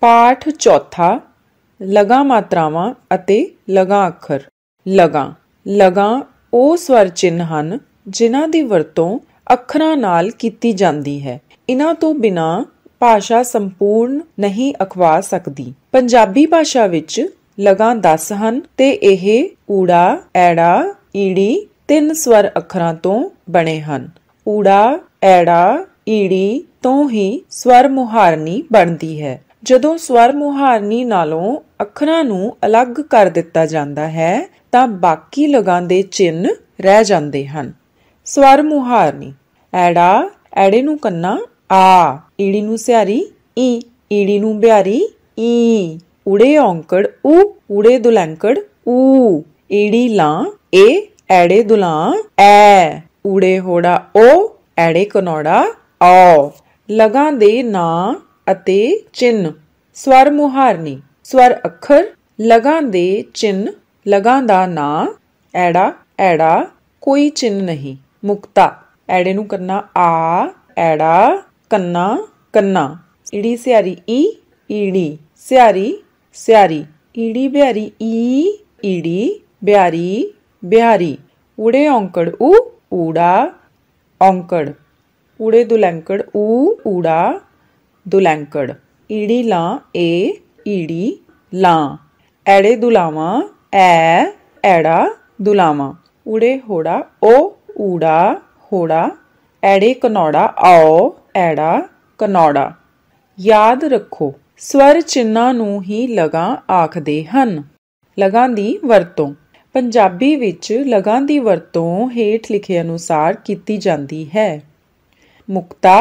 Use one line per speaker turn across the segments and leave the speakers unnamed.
ਪਾਠ ਚੌਥਾ ਲਗਾ ਮਾਤਰਾਵਾਂ ਅਤੇ ਲਗਾ ਅੱਖਰ ਲਗਾ ਲਗਾ ਉਹ ਸਵਰ ਚਿੰਨ ਹਨ ਜਿਨ੍ਹਾਂ ਦੀ ਵਰਤੋਂ ਅੱਖਰਾਂ ਨਾਲ ਕੀਤੀ ਜਾਂਦੀ ਹੈ ਇਹਨਾਂ ਤੋਂ ਬਿਨਾ ਭਾਸ਼ਾ ਸੰਪੂਰਨ ਨਹੀਂ ਅਖਵਾ ਸਕਦੀ ਪੰਜਾਬੀ ਭਾਸ਼ਾ ਵਿੱਚ ਲਗਾ 10 ਹਨ ਤੇ ਇਹ ਊੜਾ ਐੜਾ ਈੜੀ ਤਿੰਨ ਸਵਰ ਅੱਖਰਾਂ ਤੋਂ ਬਣੇ ਹਨ ਊੜਾ ਐੜਾ ਈੜੀ ਤੋਂ ਹੀ ਸਵਰ ਮੁਹਾਰਨੀ ਬਣਦੀ ਹੈ ਜਦੋਂ ਸਵਰ ਮੁਹਾਰਨੀ ਨਾਲੋਂ ਅੱਖਰਾਂ ਨੂੰ ਅਲੱਗ ਕਰ ਦਿੱਤਾ ਜਾਂਦਾ ਹੈ ਤਾਂ ਬਾਕੀ ਲਗਾਂ ਦੇ ਚਿੰਨ ਰਹਿ ਜਾਂਦੇ ਹਨ ਸਵਰ ਮੁਹਾਰਨੀ ਐੜਾ ਐੜੇ ਨੂੰ ਕੰਨਾ ਆ ਈੜੀ ਨੂੰ ਸਿਆਰੀ ਈ ਈੜੀ ਨੂੰ ਬਿਆਰੀ ਈ ਉੜੇ ਔਂਕੜ ਉ ਉੜੇ ਦੁਲੰਕੜ ਊ ਈੜੀ ਲਾਂ ਏ ਐੜੇ ਦੁਲਾਂ ਐ ਊੜੇ ਹੋੜਾ ਓ ਐੜੇ ਕਨੋੜਾ ਔ ਲਗਾਂ ਦੇ ਨਾਂ ਅਤੇ ਚਿੰਨ ਸਵਰ ਮੁਹਾਰਨੀ ਸਵਰ ਅੱਖਰ ਲਗਾਂ ਦੇ ਚਿੰਨ ਲਗਾਂ ਦਾ ਨਾਂ ਐੜਾ ਐੜਾ ਕੋਈ ਚਿੰਨ ਨਹੀਂ ਮੁਕਤਾ ਐੜੇ ਨੂੰ ਕਰਨਾ ਆ ਐੜਾ ਕੰਨਾ ਕੰਨਾ ਈੜੀ ਸਿਆਰੀ ਈ ਈੜੀ ਸਿਆਰੀ ਸਿਆਰੀ ਈੜੀ ਬਿਆਰੀ ਈ ਈੜੀ ਬਿਆਰੀ ਬਿਆਰੀ ਉੜੇ ਔਂਕੜ ਉ ਊੜਾ ਔਂਕੜ ਉੜੇ ਦੁਲੰਕੜ ਊ ਊੜਾ ਦੁਲੈਂਕੜ ਈੜੀ ਲਾ ਏ ਈੜੀ ਲਾ ਐੜੇ ਦੁਲਾਵਾ ਐ ਐੜਾ ਦੁਲਾਵਾ ਊੜੇ ਹੋੜਾ ਓ ਊੜਾ ਹੋੜਾ ਐੜੇ ਕਨੌੜਾ ਆਓ ਐੜਾ ਕਨੌੜਾ ਯਾਦ ਰੱਖੋ ਸਵਰ ਚਿੰਨਾਂ ਨੂੰ ਹੀ ਲਗਾ ਆਖਦੇ ਹਨ ਲਗਾਂ ਦੀ ਵਰਤੋਂ ਪੰਜਾਬੀ ਵਿੱਚ ਲਗਾਂ ਦੀ ਵਰਤੋਂ ਹੇਠ ਲਿਖੇ ਅਨੁਸਾਰ ਕੀਤੀ ਜਾਂਦੀ ਹੈ ਮੁਕਤਾ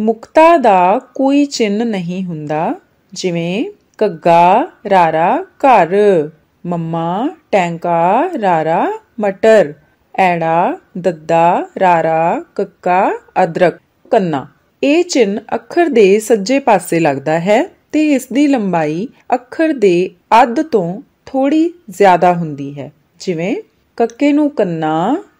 ਮੁਕਤਾ ਦਾ ਕੋਈ ਚਿੰਨ ਨਹੀਂ ਹੁੰਦਾ ਜਿਵੇਂ ਕੱਗਾ ਰਾਰਾ ਘਰ ਮੰਮਾ ਟੈਂਕਾ ਰਾਰਾ ਮਟਰ ਐੜਾ ਦੱਦਾ ਰਾਰਾ ਕੱਕਾ ਅਦਰਕ ਕੰਨਾ ਇਹ ਚਿੰਨ ਅੱਖਰ ਦੇ ਸੱਜੇ ਪਾਸੇ ਲੱਗਦਾ ਹੈ ਤੇ ਇਸ ਦੀ ਲੰਬਾਈ ਅੱਖਰ ਦੇ ਅੱਧ ਤੋਂ ਥੋੜੀ ਜ਼ਿਆਦਾ ਹੁੰਦੀ ਹੈ ਜਿਵੇਂ ਕੱਕੇ ਨੂੰ ਕੰਨਾ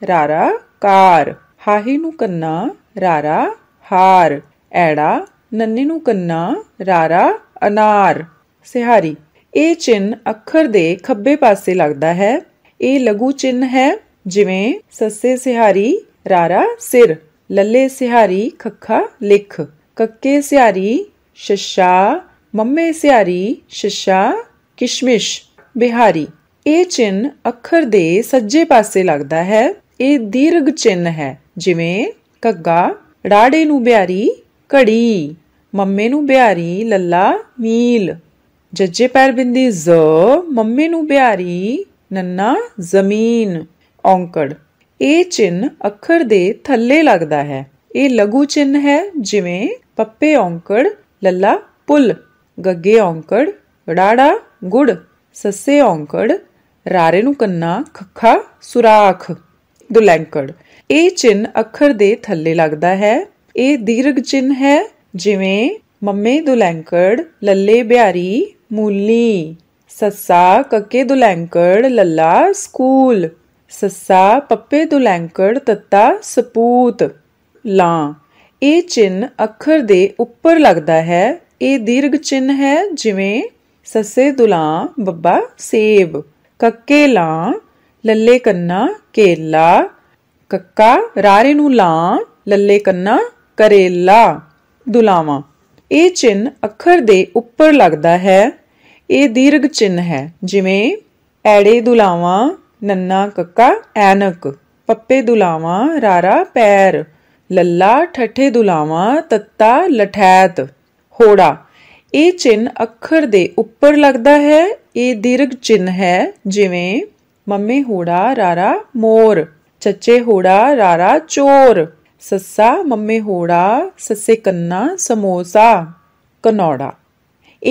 ਰਾਰਾ ਕਾਰ ਹਾਹੀ ਨੂੰ ਕੰਨਾ ਰਾਰਾ ਹਾਰ ਐੜਾ ਨੰਨੇ ਨੂੰ ਕੰਨਾ ਰਾਰਾ ਅਨਾਰ ਸਿਹਾਰੀ ਇਹ ਚਿੰਨ ਅੱਖਰ ਦੇ ਖੱਬੇ ਪਾਸੇ ਲੱਗਦਾ ਹੈ ਇਹ ਲਘੂ ਚਿੰਨ ਹੈ ਜਿਵੇਂ ਸੱਸੇ ਸਿਹਾਰੀ ਰਾਰਾ ਸਿਰ ਲੱਲੇ ਸਿਹਾਰੀ ਖੱਖਾ ਲਿਖ ਕੱਕੇ ਸਿਹਾਰੀ ਸ਼ਸ਼ਾ ਮੰਮੇ ਸਿਹਾਰੀ ਸ਼ਸ਼ਾ ਕਿਸ਼ਮਿਸ਼ ਬਿਹਾਰੀ ਇਹ ਚਿੰਨ ਅੱਖਰ ਦੇ ਸੱਜੇ ਪਾਸੇ ਲੱਗਦਾ ਹੈ ਇਹ ਦੀਰਘ ਚਿੰਨ ਹੈ ਜਿਵੇਂ ਕੱਗਾ ਰਾੜੇ ਨੂੰ ਬਿਆਰੀ ਕੜੀ ਮੰਮੇ ਨੂੰ ਬਿਆਰੀ ਲੱਲਾ ਮੀਲ ਜੱਜੇ ਪੈਰ ਬਿੰਦੀ ਜ਼ ਮੰਮੇ ਨੂੰ ਬਿਆਰੀ ਨੰਨਾ ਜ਼ਮੀਨ ਔਂਕੜ ਇਹ ਚਿੰਨ ਅੱਖਰ ਦੇ ਥੱਲੇ ਲੱਗਦਾ ਹੈ ਇਹ ਲਘੂ ਚਿੰਨ ਹੈ ਜਿਵੇਂ ਪੱਪੇ ਔਂਕੜ ਲੱਲਾ ਪੁੱਲ ਗੱਗੇ ਔਂਕੜ ਰਾੜਾ ਗੁੜ ਸੱਸੇ ਔਂਕੜ ਰਾਰੇ ਨੂੰ ਕੰਨਾ ਖੱਖਾ ਸੁਰਾਖ ਦੁਲੈਂਕੜ ਇਹ ਚਿੰਨ ਅੱਖਰ ਦੇ ਥੱਲੇ ਲੱਗਦਾ ਹੈ ਇਹ ਦੀਰਘ ਚਿੰਨ ਹੈ ਜਿਵੇਂ ਮੰਮੇ ਦੁਲੈਂਕੜ ਲੱਲੇ ਬਿਹਾਰੀ ਮੂਲੀ ਸੱਸਾ ਕੱਕੇ ਦੁਲੈਂਕੜ ਲੱਲਾ ਸਕੂਲ ਸੱਸਾ ਪੱਪੇ ਦੁਲੈਂਕੜ ਤੱਤਾ ਸਪੂਤ ਲਾ ਇਹ ਚਿੰਨ ਅੱਖਰ ਦੇ ਉੱਪਰ ਲੱਗਦਾ ਹੈ ਇਹ ਦੀਰਘ ਚਿੰਨ ਹੈ ਜਿਵੇਂ ਸੱਸੇ ਦੁਲਾਂ ਬੱਬਾ ਸੇਬ ਕੱਕੇ ਲਾਂ ਲੱਲੇ ਕੰਨਾ ਕੇਲਾ ਕੱਕਾ ਰਾਰੇ ਨੂੰ ਲਾਂ ਲੱਲੇ ਕੰਨਾ ਕਰੇਲਾ ਦੁਲਾਵਾ ਇਹ ਚਿੰਨ ਅੱਖਰ ਦੇ ਉੱਪਰ ਲੱਗਦਾ ਹੈ ਇਹ ਦੀਰਘ ਚਿੰਨ ਹੈ ਜਿਵੇਂ ਐੜੇ ਦੁਲਾਵਾ ਨੰਨਾ ਕੱਕਾ ਐਨਕ ਪੱਪੇ ਦੁਲਾਵਾ ਰਾਰਾ ਪੈਰ ਲੱਲਾ ਠੱਠੇ ਦੁਲਾਵਾ ਤੱਤਾ ਲਠੈਤ ਹੋੜਾ ਇਹ ਚਿੰਨ ਅੱਖਰ ਦੇ ਉੱਪਰ ਲੱਗਦਾ ਹੈ ਇਹ ਦੀਰਘ ਚਿੰਨ ਹੈ ਜਿਵੇਂ ਮੰਮੇ ਹੋੜਾ ਰਾਰਾ ਮੋਰ ਚੱਚੇ ਹੋੜਾ ਰਾਰਾ ਚੋਰ ਸੱਸਾ ਮੰਮੇ ਹੋੜਾ ਸੱਸੇ ਕੰਨਾ ਸਮੋਸਾ ਕਨੌੜਾ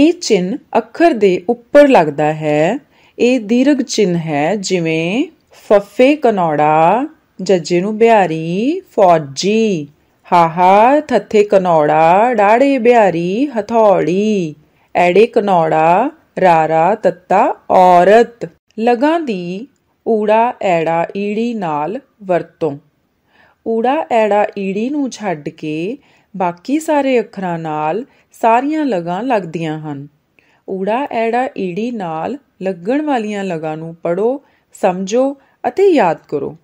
ਇਹ ਚਿੰਨ ਅੱਖਰ ਦੇ ਉੱਪਰ ਲੱਗਦਾ ਹੈ ਇਹ ਦੀਰਘ ਚਿੰਨ ਹੈ ਜਿਵੇਂ ਫੱਫੇ ਕਨੌੜਾ ਜੱਜੇ ਨੂੰ ਬਿਹਾਰੀ ਫੌਜੀ ਹਾ ਥੱਥੇ ਕਨੌੜਾ ਡਾੜੇ ਬਿਹਾਰੀ ਹਥੌੜੀ ਐੜੇ ਕਨੌੜਾ ਰਾਰਾ ਤੱਤਾ ਔਰਤ ਲਗਾਂ ਦੀ ਊੜਾ ਐੜਾ ਈੜੀ ਨਾਲ ਵਰਤੋਂ ਊੜਾ ਐੜਾ ਈੜੀ ਨੂੰ ਛੱਡ ਕੇ ਬਾਕੀ ਸਾਰੇ ਅੱਖਰਾਂ ਨਾਲ ਸਾਰੀਆਂ ਲਗਾਂ ਲੱਗਦੀਆਂ ਹਨ ਊੜਾ ਐੜਾ ਈੜੀ ਨਾਲ ਲੱਗਣ ਵਾਲੀਆਂ ਲਗਾਂ ਨੂੰ ਪੜੋ ਸਮਝੋ ਅਤੇ ਯਾਦ ਕਰੋ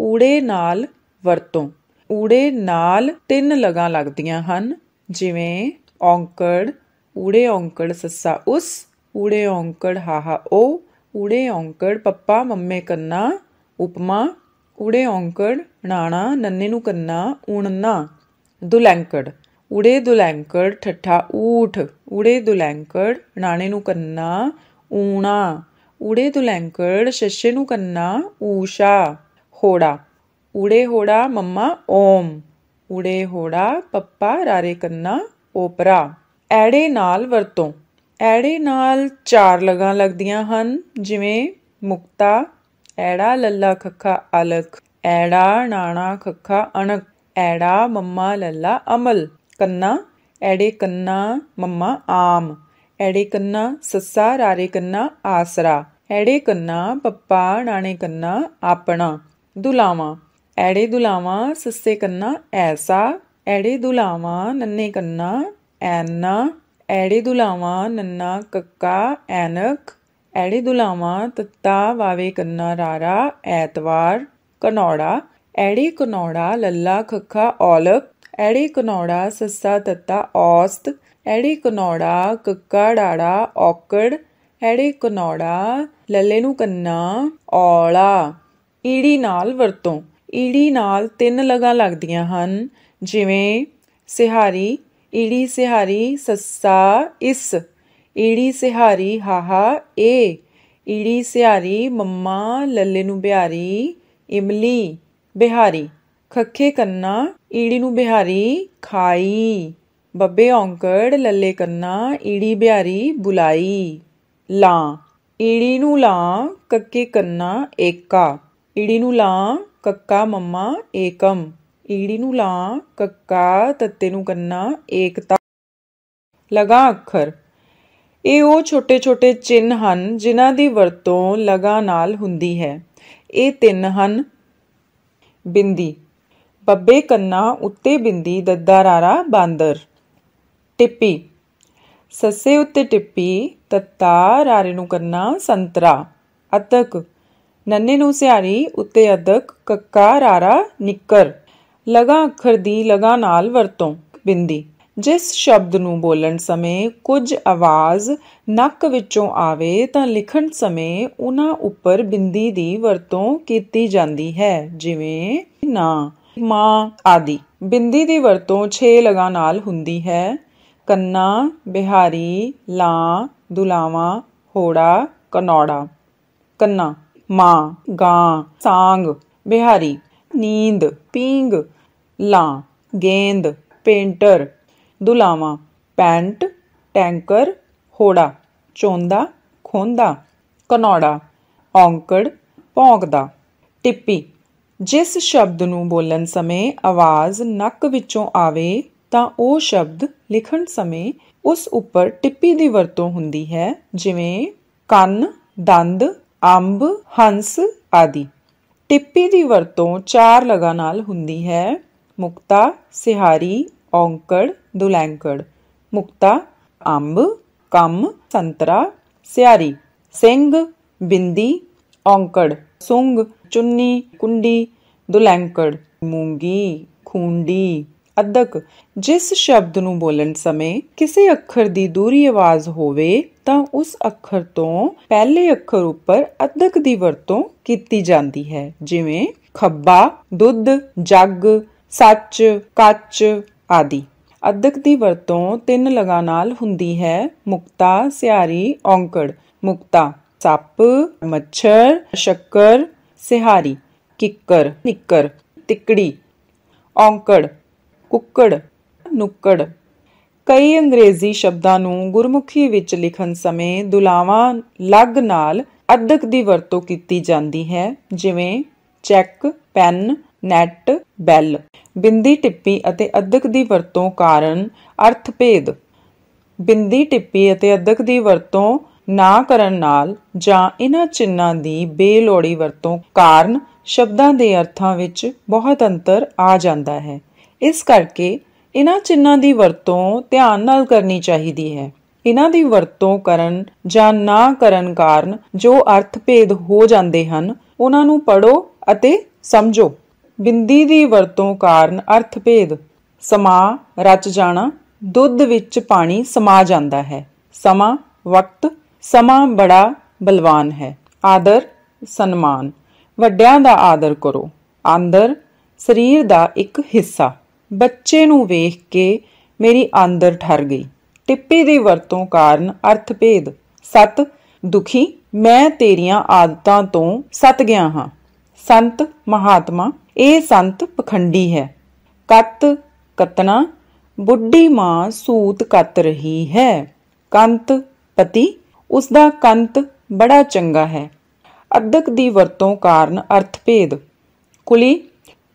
ਊੜੇ ਨਾਲ ਵਰਤੋਂ ਊੜੇ ਨਾਲ ਤਿੰਨ ਲਗਾਂ ਲੱਗਦੀਆਂ ਹਨ ਜਿਵੇਂ ਔਂਕੜ ਊੜੇ ਔਂਕੜ ਸੱਸਾ ਉਸ ਊੜੇ ਔਂਕੜ ਹਾਹਾ ਓ ਉੜੇ ਔਂਕੜ ਪੱਪਾ ਮੰਮੇ ਕੰਨਾ ਉਪਮਾ ਉੜੇ ਔਂਕੜ ਨਾਣਾ ਨੰਨੇ ਨੂੰ ਕੰਨਾ ਊਣਨਾ ਦੁਲੈਂਕੜ ਉੜੇ ਦੁਲੈਂਕੜ ਠੱਠਾ ਊਠ ਉੜੇ ਦੁਲੈਂਕੜ ਨਾਣੇ ਨੂੰ ਕੰਨਾ ਊਣਾ ਉੜੇ ਦੁਲੈਂਕੜ ਸ਼ਸ਼ੇ ਨੂੰ ਕੰਨਾ ਊਸ਼ਾ ਹੋੜਾ ਉੜੇ ਹੋੜਾ ਮੰਮਾ ਓਮ ਉੜੇ ਹੋੜਾ ਪੱਪਾ ਰਾਰੇ ਕੰਨਾ ਓਪਰਾ ਐੜੇ ਨਾਲ ਵਰਤੋਂ ਐੜੇ ਨਾਲ ਚਾਰ ਲਗਾਂ ਲੱਗਦੀਆਂ ਹਨ ਜਿਵੇਂ ਮੁਕਤਾ ਐੜਾ ਲੱਲਾ ਖੱਖਾ ਅਲਖ ਐੜਾ ਨਾਣਾ ਖੱਖਾ ਅਣਕ ਐੜਾ ਮੰਮਾ ਲੱਲਾ ਅਮਲ ਕੰਨਾ ਐੜੇ ਕੰਨਾ ਮੰਮਾ ਆਮ ਐੜੇ ਕੰਨਾ ਸੱਸਾ ਰਾਰੇ ਕੰਨਾ ਆਸਰਾ ਐੜੇ ਕੰਨਾ ਪੱਪਾ ਨਾਣੇ ਕੰਨਾ ਆਪਣਾ ਦੁਲਾਵਾ ਐੜੇ ਦੁਲਾਵਾ ਸੱਸੇ ਕੰਨਾ ਐਸਾ ਐੜੇ ਦੁਲਾਵਾ ਨੰਨੇ ਕੰਨਾ ਐਨਾ ਐੜੇ ਦੁਲਾਵਾ ਨੰਨਾ ਕੱਕਾ ਐਨਕ ਐੜੇ ਦੁਲਾਵਾ ਤੱਤਾ ਵਾਵੇ ਕੰਨਾ ਰਾਰਾ ਐਤਵਾਰ ਕਨੌੜਾ ਐੜੇ ਕਨੌੜਾ ਲੱਲਾ ਖੱਖਾ ਔਲਕ ਐੜੇ ਕਨੌੜਾ ਸੱਸਾ ਤੱਤਾ ਔਸਤ ਐੜੇ ਕਨੌੜਾ ਕੱਕਾ ਡਾੜਾ ਔਕੜ ਐੜੇ ਕਨੌੜਾ ਲੱਲੇ ਨੂੰ ਕੰਨਾ ਔਲਾ ਈੜੀ ਨਾਲ ਵਰਤੋਂ ਈੜੀ ਨਾਲ ਤਿੰਨ ਲਗਾ ਲੱਗਦੀਆਂ ਹਨ ਜਿਵੇਂ ਸਿਹਾਰੀ ਈੜੀ ਸਿਹਾਰੀ ਸੱਸਾ ਇਸ ਈੜੀ ਸਿਹਾਰੀ ਹਾਹਾ ਏ ਈੜੀ ਸਿਹਾਰੀ ਮੰਮਾ ਲੱਲੇ ਨੂੰ ਬਿਹਾਰੀ ਇਮਲੀ ਬਿਹਾਰੀ ਖੱਖੇ ਕੰਨਾ ਈੜੀ ਨੂੰ ਬਿਹਾਰੀ ਖਾਈ ਬੱਬੇ ਔਂਕੜ ਲੱਲੇ ਕੰਨਾ ਈੜੀ ਬਿਹਾਰੀ ਬੁਲਾਈ ਲਾਂ ਈੜੀ ਨੂੰ ਲਾਂ ਕੱਕੇ ਕੰਨਾ ਏਕਾ ਈੜੀ ਨੂੰ ਲਾਂ ਕੱਕਾ ਮੰਮਾ ਏਕਮ ਈੜੀ ਨੂੰ ਲਾਂ ਕੱਕਾ ਤੱਤੇ ਨੂੰ ਕੰਨਾ ਏਕਤਾ ਲਗਾ ਅੱਖਰ ਇਹ ਉਹ ਛੋਟੇ-ਛੋਟੇ ਚਿੰਨ ਹਨ ਜਿਨ੍ਹਾਂ ਦੀ ਵਰਤੋਂ ਲਗਾ ਨਾਲ ਹੁੰਦੀ ਹੈ ਇਹ ਤਿੰਨ ਹਨ ਬਿੰਦੀ ਬੱਬੇ ਕੰਨਾ ਉੱਤੇ ਬਿੰਦੀ ਦੱਦਾ ਰਾਰਾ ਬਾਂਦਰ ਟਿੱਪੀ ਸੱਸੇ ਉੱਤੇ ਟਿੱਪੀ ਤੱਤਾ ਰਾਰੇ ਨੂੰ ਕੰਨਾ ਸੰਤਰਾ ਅਤਕ ਨੰਨੇ ਨੂੰ ਸਿਆਰੀ ਉੱਤੇ ਅਦਕ ਕੱਕਾ ਰਾਰਾ ਨਿੱਕਰ ਲਗਾ ਅੱਖਰ ਦੀ ਲਗਾ ਨਾਲ ਵਰਤੋਂ ਬਿੰਦੀ ਜਿਸ ਸ਼ਬਦ ਨੂੰ ਬੋਲਣ ਸਮੇਂ ਕੁਝ ਆਵਾਜ਼ ਨੱਕ ਵਿੱਚੋਂ ਆਵੇ ਤਾਂ ਲਿਖਣ ਸਮੇਂ ਉਹਨਾਂ ਉੱਪਰ ਬਿੰਦੀ ਦੀ ਵਰਤੋਂ ਕੀਤੀ ਜਾਂਦੀ ਹੈ ਜਿਵੇਂ ਨਾ ਮਾਂ ਆਦਿ ਬਿੰਦੀ ਦੀ ਵਰਤੋਂ 6 ਲਗਾ ਨਾਲ ਹੁੰਦੀ ਹੈ ਕੰਨਾ ਬਿਹਾਰੀ ਲਾ ਦੁਲਾਵਾ ਹੋੜਾ ਕਨੌੜਾ ਕੰਨਾ ਮਾਂ ਗਾਂ ਸਾਂਗ ਬਿਹਾਰੀ ਨੀਂਦ ਪੀਂਗ ਲਾਂ ਗੇਂਦ ਪੇਂਟਰ ਦੁਲਾਵਾ ਪੈਂਟ ਟੈਂਕਰ ਹੋੜਾ ਚੋਂਦਾ ਖੋਂਦਾ ਕਨੌੜਾ ਔਂਕੜ ਭੌਂਕਦਾ ਟਿੱਪੀ ਜਿਸ ਸ਼ਬਦ ਨੂੰ ਬੋਲਣ ਸਮੇਂ ਆਵਾਜ਼ ਨੱਕ ਵਿੱਚੋਂ ਆਵੇ ਤਾਂ ਉਹ ਸ਼ਬਦ ਲਿਖਣ ਸਮੇਂ ਉਸ ਉੱਪਰ ਟਿੱਪੀ ਦੀ ਵਰਤੋਂ ਹੁੰਦੀ ਹੈ ਜਿਵੇਂ ਕੰਨ ਦੰਦ ਅੰਬ ਹੰਸ ਆਦਿ ਟਿੱਪੀ ਦੀ ਵਰਤੋਂ ਚਾਰ ਲਗਾ ਨਾਲ ਹੁੰਦੀ ਹੈ ਮੁਕਤਾ ਸਿਹਾਰੀ ਔਂਕੜ ਦੁਲੈਂਕੜ ਮੁਕਤਾ ਅੰਬ ਕੰਮ ਸੰਤਰਾ ਸਿਹਾਰੀ ਸਿੰਘ ਬਿੰਦੀ ਔਂਕੜ ਸੁੰਗ ਚੁੰਨੀ ਕੁੰਡੀ ਦੁਲੈਂਕੜ ਮੂੰਗੀ ਖੁੰਡੀ ਅਦਕ ਜਿਸ ਸ਼ਬਦ ਨੂੰ ਬੋਲਣ ਸਮੇਂ ਕਿਸੇ ਅੱਖਰ ਦੀ ਦੂਰੀ ਆਵਾਜ਼ ਹੋਵੇ ਤਾਂ ਉਸ ਅੱਖਰ ਤੋਂ ਪਹਿਲੇ ਅੱਖਰ ਉੱਪਰ ਅਦਕ ਦੀ ਵਰਤੋਂ ਕੀਤੀ ਜਾਂਦੀ ਹੈ ਜਿਵੇਂ ਖੱਬਾ ਦੁੱਧ ਜੱਗ ਸੱਚ ਕੱਚ ਆਦਿ ਅਦਕ ਦੀ ਵਰਤੋਂ ਤਿੰਨ ਲਗਾ ਨਾਲ ਹੁੰਦੀ ਹੈ ਮੁਕਤਾ ਸਿਆਰੀ ਔਂਕੜ ਮੁਕਤਾ ਸੱਪ ਮੱਛਰ ਸ਼ੱਕਰ ਸਿਹਾਰੀ ਕਿੱਕਰ ਨਿੱਕਰ ਤਿੱਕੜੀ ਔਂਕੜ ਕੁੱਕੜ ਨੁੱਕੜ ਕਈ ਅੰਗਰੇਜ਼ੀ ਸ਼ਬਦਾਂ ਨੂੰ ਗੁਰਮੁਖੀ ਵਿੱਚ ਲਿਖਣ ਸਮੇਂ ਦੁਲਾਵਾਂ ਲੱਗ ਨਾਲ ਅਦਕ ਦੀ ਵਰਤੋਂ ਕੀਤੀ ਜਾਂਦੀ ਹੈ ਜਿਵੇਂ ਚੈੱਕ ਪੈਨ ਨੈਟ ਬੈਲ ਬਿੰਦੀ ਟਿੱਪੀ ਅਤੇ ਅਦਕ ਦੀ ਵਰਤੋਂ ਕਾਰਨ ਅਰਥ ਭੇਦ ਬਿੰਦੀ ਟਿੱਪੀ ਅਤੇ ਅਦਕ ਦੀ ਵਰਤੋਂ ਨਾ ਕਰਨ ਨਾਲ ਜਾਂ ਇਹਨਾਂ ਚਿੰਨਾਂ ਦੀ ਬੇਲੋੜੀ ਵਰਤੋਂ ਕਾਰਨ ਸ਼ਬਦਾਂ ਦੇ ਅਰਥਾਂ ਵਿੱਚ ਬਹੁਤ ਅੰਤਰ ਆ ਜਾਂਦਾ ਹੈ ਇਸ ਕਰਕੇ ਇਹਨਾਂ ਚਿੰਨਾਂ ਦੀ ਵਰਤੋਂ ਧਿਆਨ ਨਾਲ ਕਰਨੀ ਚਾਹੀਦੀ ਹੈ ਇਹਨਾਂ ਦੀ ਵਰਤੋਂ ਕਰਨ ਜਾਂ ਨਾ ਕਰਨ ਕਾਰਨ ਜੋ ਅਰਥ ਭੇਦ ਹੋ ਜਾਂਦੇ ਹਨ ਉਹਨਾਂ ਨੂੰ ਪੜੋ ਅਤੇ ਸਮਝੋ ਬਿੰਦੀ ਦੀ ਵਰਤੋਂ ਕਾਰਨ ਅਰਥ ਭੇਦ ਸਮਾ ਰਚ ਜਾਣਾ ਦੁੱਧ ਵਿੱਚ ਪਾਣੀ ਸਮਾ ਜਾਂਦਾ ਹੈ ਸਮਾ ਵਕਤ ਸਮਾ ਬੜਾ ਬਲਵਾਨ ਹੈ ਆਦਰ ਸਨਮਾਨ ਵੱਡਿਆਂ ਦਾ ਆਦਰ ਕਰੋ ਅੰਦਰ ਸਰੀਰ ਦਾ ਇੱਕ ਹਿੱਸਾ ਬੱਚੇ ਨੂੰ ਵੇਖ ਕੇ ਮੇਰੀ ਅੰਦਰ ਠਰ ਗਈ ਟਿੱਪੀ ਦੀ ਵਰਤੋਂ ਕਾਰਨ ਅਰਥ ਭੇਦ ਸਤ ਦੁਖੀ ਮੈਂ ਤੇਰੀਆਂ ਆਦਤਾਂ ਤੋਂ ਸਤ ਗਿਆ ਹਾਂ ਸੰਤ ਮਹਾਤਮਾ ਇਹ ਸੰਤ ਪਖੰਡੀ ਹੈ ਕੱਤ ਕਤਨਾ ਬੁੱਢੀ ਮਾਂ ਸੂਤ ਕੱਤ ਰਹੀ ਹੈ ਕੰਤ ਪਤੀ ਉਸ ਦਾ ਕੰਤ ਬੜਾ ਚੰਗਾ ਹੈ ਅਦਕ ਦੀ ਵਰਤੋਂ ਕਾਰਨ ਅਰਥ ਭੇਦ ਕੁਲੀ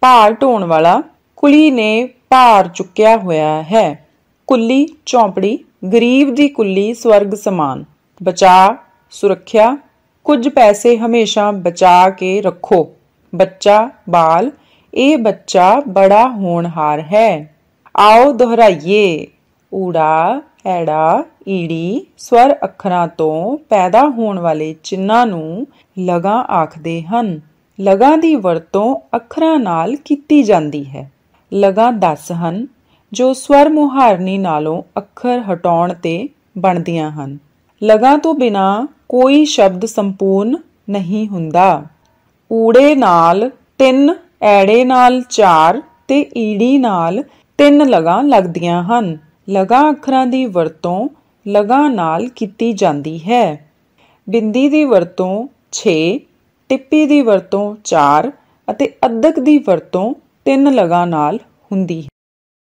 ਭਾਰ ਢੋਣ ਵਾਲਾ ਕੁਲੀ ਨੇ ਭਾਰ ਚੁੱਕਿਆ ਹੋਇਆ ਹੈ ਕੁੱਲੀ ਚੌਂਪੜੀ ਗਰੀਬ ਦੀ ਕੁੱਲੀ ਸਵਰਗ ਸਮਾਨ ਬਚਾ ਸੁਰੱਖਿਆ ਕੁਝ ਪੈਸੇ ਹਮੇਸ਼ਾ ਬਚਾ ਕੇ ਰੱਖੋ ਬੱਚਾ ਬਾਲ ਇਹ ਬੱਚਾ ਬੜਾ ਹੋਣਹਾਰ ਹੈ ਆਓ ਦੁਹਰਾਈਏ ਊੜਾ ਐੜਾ ਈੜੀ ਸਵਰ ਅੱਖਰਾਂ ਤੋਂ ਪੈਦਾ ਹੋਣ ਵਾਲੇ ਚਿੰਨਾਂ ਨੂੰ ਲਗਾ ਆਖਦੇ ਹਨ ਲਗਾ ਦੀ ਵਰਤੋਂ ਅੱਖਰਾਂ ਨਾਲ ਕੀਤੀ ਜਾਂਦੀ ਹੈ ਲਗਾ 10 ਹਨ ਜੋ ਸਵਰ ਮੁਹਾਰਨੀ ਨਾਲੋਂ ਅੱਖਰ ਹਟਾਉਣ ਤੇ ਬਣਦੀਆਂ ਹਨ ਲਗਾ ਤੋਂ ਬਿਨਾ ਕੋਈ ਸ਼ਬਦ ਸੰਪੂਰਨ ਨਹੀਂ ਹੁੰਦਾ ਊੜੇ ਨਾਲ ਤਿੰਨ ਐੜੇ ਨਾਲ ਚਾਰ ਤੇ ਈੜੀ ਨਾਲ ਤਿੰਨ ਲਗਾ ਲੱਗਦੀਆਂ ਹਨ ਲਗਾ ਅੱਖਰਾਂ ਦੀ ਵਰਤੋਂ ਲਗਾ ਨਾਲ ਕੀਤੀ ਜਾਂਦੀ ਹੈ ਬਿੰਦੀ ਦੀ ਵਰਤੋਂ 6 ਟਿੱਪੀ ਦੀ ਵਰਤੋਂ 4 ਅਤੇ ਅਦਕ ਦੀ ਵਰਤੋਂ ਤਿੰਨ ਲਗਾਂ ਨਾਲ ਹੁੰਦੀ